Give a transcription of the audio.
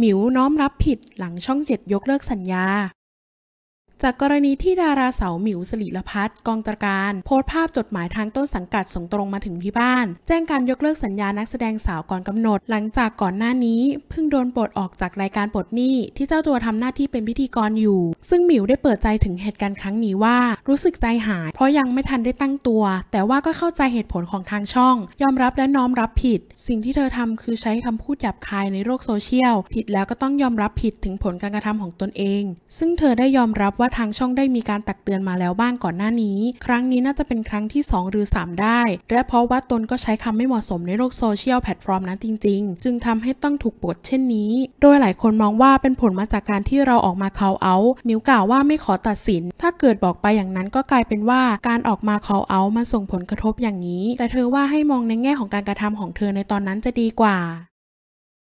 หมิวน้อมรับผิดหลังช่องเจ็ดยกเลิกสัญญาจากกรณีที่ดาราสาวหมิวสิริลพัฒน์กองตรการ โพสต์ภาพจดหมายทางต้นสังกัดส่งตรงมาถึงที่บ้าน แจ้งการยกเลิกสัญญานักแสดงสาวก่อนกำหนดหลังจากก่อนหน้านี้เพิ่งโดนปลดออกจากรายการปลดหนี้ ที่เจ้าตัวทำหน้าที่เป็นพิธีกรอยู่ ซึ่งหมิวได้เปิดใจถึงเหตุการณ์ครั้งนี้ว่า รู้สึกใจหายเพราะยังไม่ทันได้ตั้งตัว แต่ว่าก็เข้าใจเหตุผลของทางช่องยอมรับและน้อมรับผิด สิ่งที่เธอทำคือใช้คำพูดหยาบคายในโลกโซเชียลผิดแล้วก็ต้องยอมรับผิดถึงผลการกระทำของตนเอง ซึ่งเธอได้ยอมรับว่าทางช่องได้มีการตักเตือนมาแล้วบ้างก่อนหน้านี้ ครั้งนี้น่าจะเป็นครั้งที่ 2 หรือ 3 ได้ และเพราะว่าตนก็ใช้คำไม่เหมาะสมในโลกโซเชียลแพลตฟอร์มนั้นจริงๆ จึงทำให้ต้องถูกบทเช่นนี้ โดยหลายคนมองว่าเป็นผลมาจากการที่เราออกมาเคาเอา มิวกล่าวว่าไม่ขอตัดสิน ถ้าเกิดบอกไปอย่างนั้นก็กลายเป็นว่า การออกมาเคาเอามาส่งผลกระทบอย่างนี้ แต่เธอว่าให้มองในแง่ของการกระทำของเธอในตอนนั้นจะดีกว่า